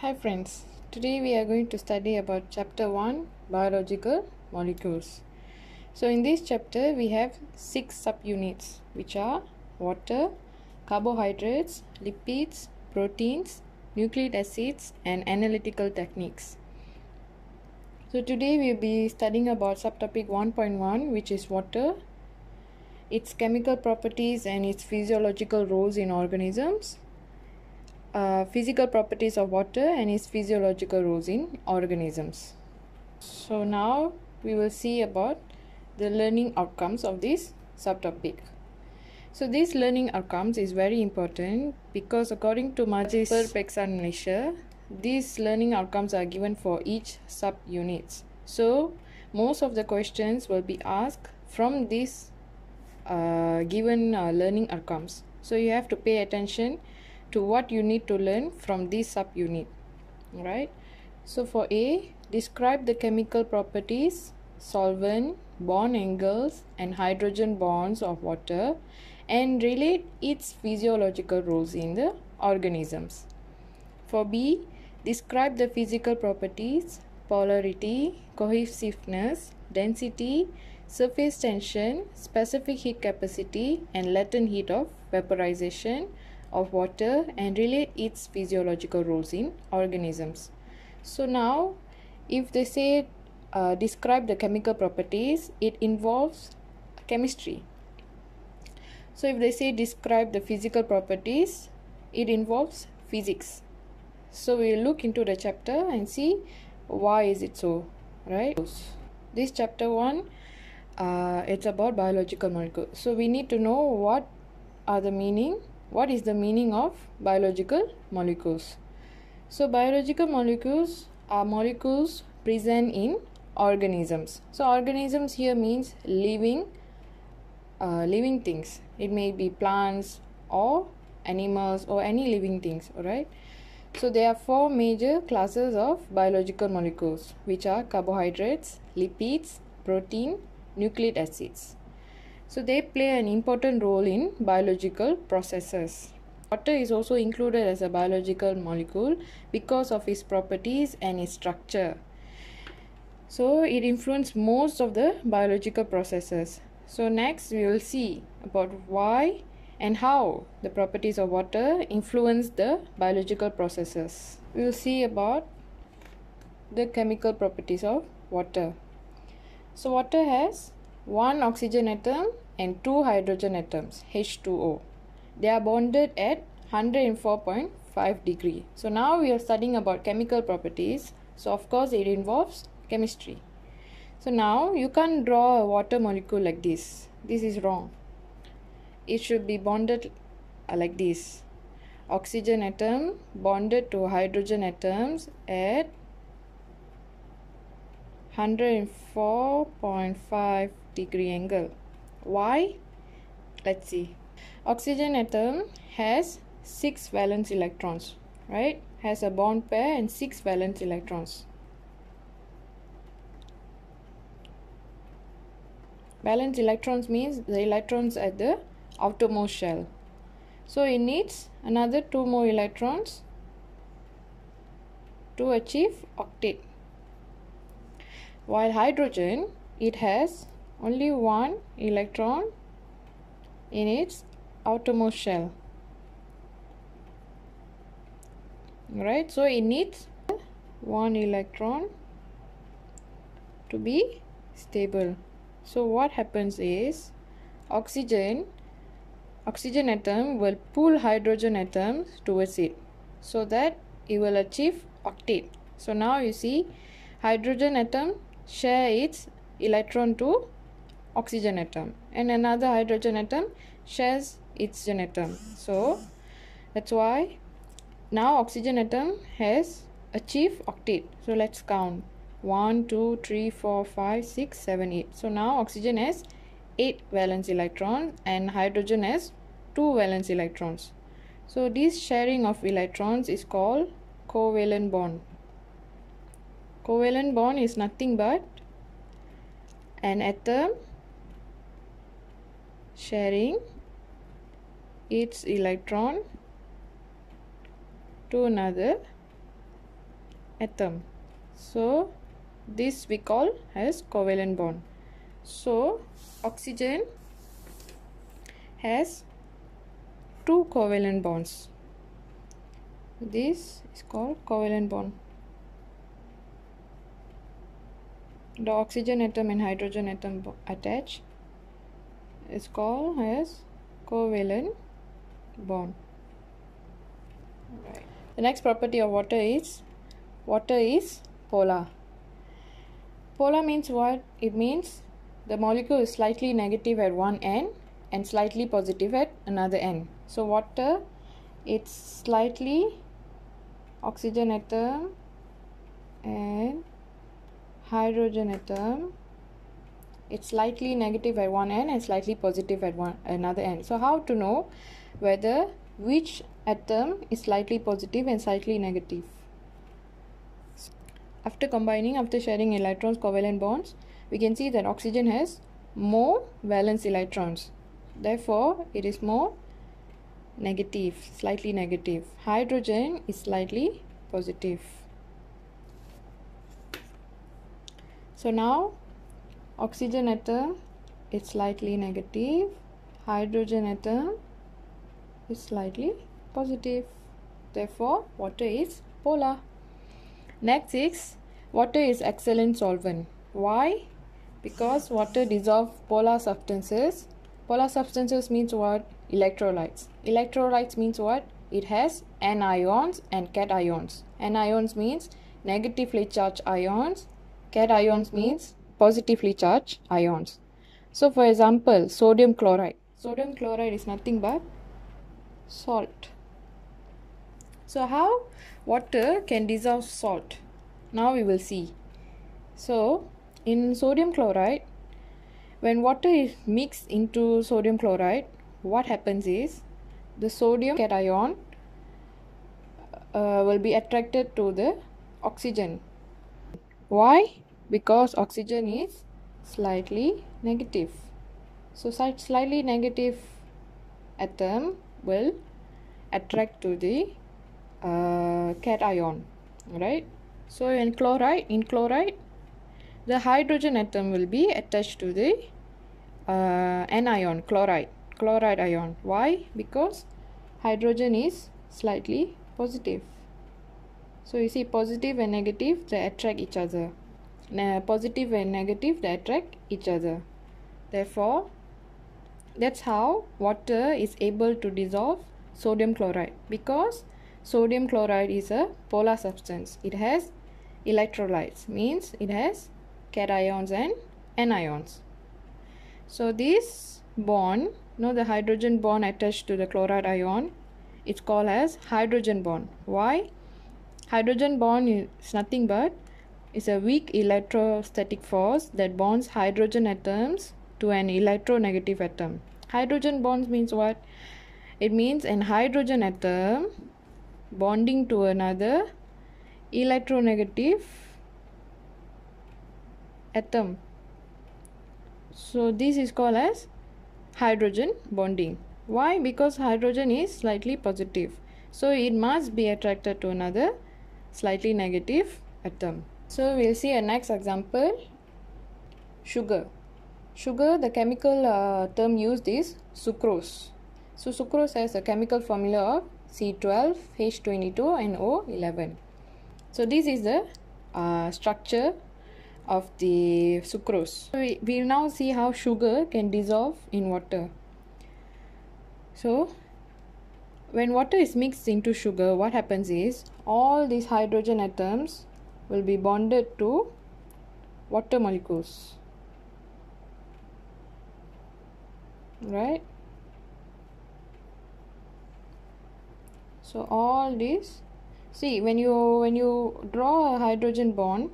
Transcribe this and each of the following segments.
Hi friends, today we are going to study about chapter 1 biological molecules. So in this chapter we have 6 subunits which are water, carbohydrates, lipids, proteins, nucleic acids and analytical techniques. So today we will be studying about subtopic 1.1 which is water, its chemical properties and its physiological roles in organisms uh, physical properties of water and its physiological roles in organisms. So now we will see about the learning outcomes of this subtopic. So these learning outcomes is very important because according to multiple and Malaysia, these learning outcomes are given for each subunits. So most of the questions will be asked from these uh, given uh, learning outcomes. So you have to pay attention to what you need to learn from this subunit. Right? So for A, describe the chemical properties, solvent, bond angles and hydrogen bonds of water and relate its physiological roles in the organisms. For B, describe the physical properties, polarity, cohesiveness, density, surface tension, specific heat capacity and latent heat of vaporization of water and relate its physiological roles in organisms. So now, if they say uh, describe the chemical properties, it involves chemistry. So if they say describe the physical properties, it involves physics. So we will look into the chapter and see why is it so, right? This chapter 1, uh, it's about biological molecules. So we need to know what are the meaning what is the meaning of biological molecules so biological molecules are molecules present in organisms so organisms here means living uh, living things it may be plants or animals or any living things all right so there are four major classes of biological molecules which are carbohydrates lipids protein nucleic acids so they play an important role in biological processes. Water is also included as a biological molecule because of its properties and its structure. So it influences most of the biological processes. So next we will see about why and how the properties of water influence the biological processes. We will see about the chemical properties of water. So water has one oxygen atom and two hydrogen atoms H2O. They are bonded at 104.5 degree. So now we are studying about chemical properties. So of course it involves chemistry. So now you can't draw a water molecule like this. This is wrong. It should be bonded uh, like this. Oxygen atom bonded to hydrogen atoms at 104.5 degree angle. Why? Let's see. Oxygen atom has 6 valence electrons, right? Has a bond pair and 6 valence electrons. Valence electrons means the electrons at the outermost shell. So it needs another 2 more electrons to achieve octet. While hydrogen, it has only one electron in its outermost shell right so it needs one electron to be stable so what happens is oxygen oxygen atom will pull hydrogen atoms towards it so that it will achieve octet so now you see hydrogen atom share its electron to oxygen atom and another hydrogen atom shares its atom. so that's why now oxygen atom has a chief octet so let's count 1 2 3 4 5 6 7 8 so now oxygen has 8 valence electrons and hydrogen has 2 valence electrons so this sharing of electrons is called covalent bond covalent bond is nothing but an atom sharing its electron to another atom so this we call as covalent bond so oxygen has two covalent bonds this is called covalent bond the oxygen atom and hydrogen atom attach is called as covalent bond right. the next property of water is water is polar polar means what it means the molecule is slightly negative at one end and slightly positive at another end so water it's slightly oxygen atom and hydrogen atom it's slightly negative at one end and slightly positive at one another end so how to know whether which atom is slightly positive and slightly negative after combining after sharing electrons covalent bonds we can see that oxygen has more valence electrons therefore it is more negative slightly negative hydrogen is slightly positive so now oxygen atom is slightly negative hydrogen atom is slightly positive therefore water is polar next is water is excellent solvent why because water dissolves polar substances polar substances means what electrolytes electrolytes means what it has anions and cations anions means negatively charged ions cations means positively charged ions. So, for example, sodium chloride. Sodium chloride is nothing but salt. So, how water can dissolve salt? Now we will see. So, in sodium chloride, when water is mixed into sodium chloride, what happens is the sodium cation uh, will be attracted to the oxygen. Why? because oxygen is slightly negative. So slightly negative atom will attract to the uh, cation, right? So in chloride, in chloride, the hydrogen atom will be attached to the uh, anion, chloride, chloride ion. Why? Because hydrogen is slightly positive. So you see positive and negative, they attract each other positive and negative they attract each other therefore that's how water is able to dissolve sodium chloride because sodium chloride is a polar substance it has electrolytes means it has cations and anions so this bond you know the hydrogen bond attached to the chloride ion it's called as hydrogen bond why hydrogen bond is nothing but is a weak electrostatic force that bonds hydrogen atoms to an electronegative atom. Hydrogen bonds means what? It means an hydrogen atom bonding to another electronegative atom. So this is called as hydrogen bonding. Why? Because hydrogen is slightly positive. So it must be attracted to another slightly negative atom. So we'll see a next example. Sugar. Sugar, the chemical uh, term used is sucrose. So sucrose has a chemical formula of C12, H22 and O11. So this is the uh, structure of the sucrose. we, will now see how sugar can dissolve in water. So when water is mixed into sugar, what happens is all these hydrogen atoms will be bonded to water molecules. Right? So all these see when you when you draw a hydrogen bond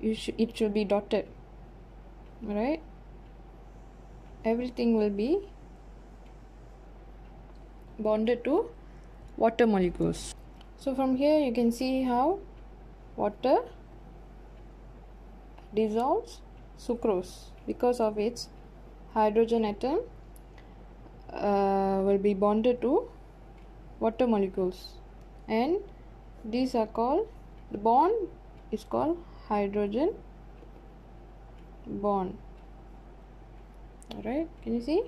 you sh it should be dotted right everything will be bonded to water molecules so from here you can see how water dissolves sucrose because of its hydrogen atom uh, will be bonded to water molecules and these are called the bond is called hydrogen bond all right can you see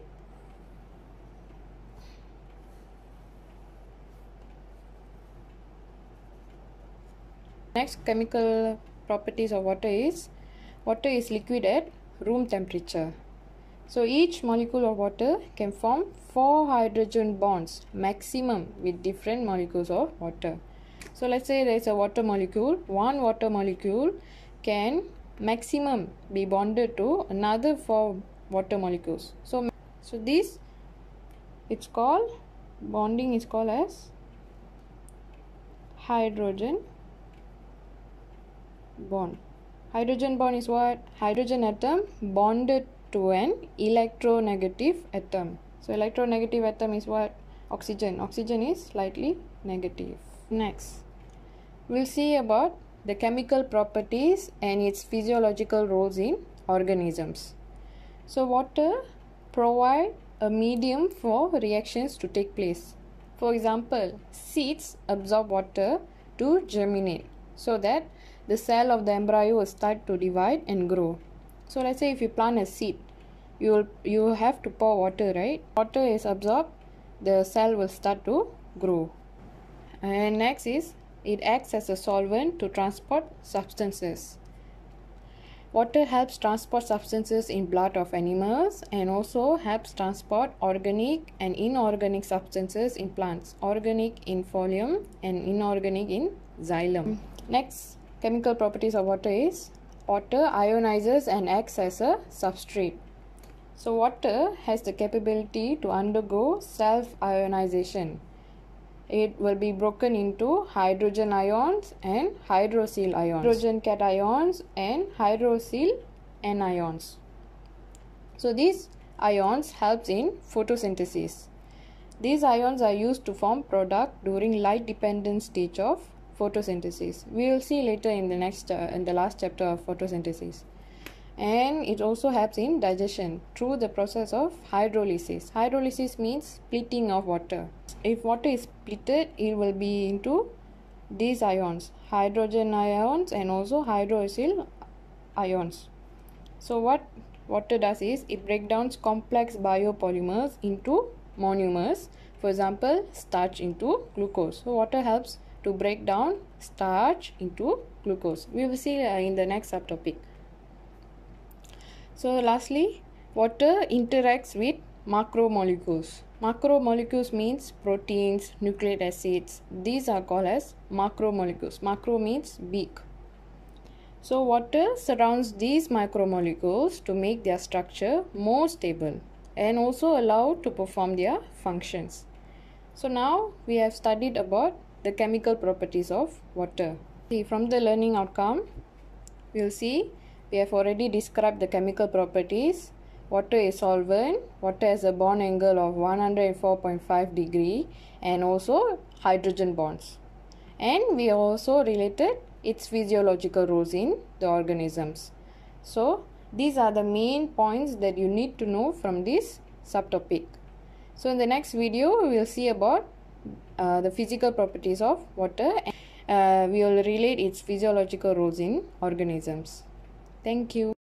Next, chemical properties of water is water is liquid at room temperature. So each molecule of water can form four hydrogen bonds maximum with different molecules of water. So let's say there is a water molecule. One water molecule can maximum be bonded to another four water molecules. So, so this it's called bonding is called as hydrogen bond. Hydrogen bond is what? Hydrogen atom bonded to an electronegative atom. So electronegative atom is what? Oxygen. Oxygen is slightly negative. Next, we'll see about the chemical properties and its physiological roles in organisms. So water provide a medium for reactions to take place. For example, seeds absorb water to germinate so that the cell of the embryo will start to divide and grow. So let's say if you plant a seed, you will you have to pour water, right? Water is absorbed, the cell will start to grow. And next is it acts as a solvent to transport substances. Water helps transport substances in blood of animals and also helps transport organic and inorganic substances in plants. Organic in folium and inorganic in xylem. Next Chemical properties of water is water ionizes and acts as a substrate. So water has the capability to undergo self ionization. It will be broken into hydrogen ions and hydroxyl ions. Hydrogen cations and hydroxyl anions. So these ions helps in photosynthesis. These ions are used to form product during light dependent stage of photosynthesis. We will see later in the next, uh, in the last chapter of photosynthesis. And it also helps in digestion through the process of hydrolysis. Hydrolysis means splitting of water. If water is splitted, it will be into these ions, hydrogen ions and also hydroxyl ions. So what water does is it breaks down complex biopolymers into monomers. For example, starch into glucose. So water helps to break down starch into glucose. We will see uh, in the next subtopic. So lastly, water interacts with macromolecules. Macromolecules means proteins, nucleic acids. These are called as macromolecules. Macro means big. So water surrounds these macromolecules to make their structure more stable and also allow to perform their functions. So now we have studied about the chemical properties of water. See, from the learning outcome, we'll see we have already described the chemical properties. Water is solvent, water has a bond angle of 104.5 degree and also hydrogen bonds. And we also related its physiological roles in the organisms. So, these are the main points that you need to know from this subtopic. So, in the next video, we will see about uh, the physical properties of water and, uh, we will relate its physiological roles in organisms thank you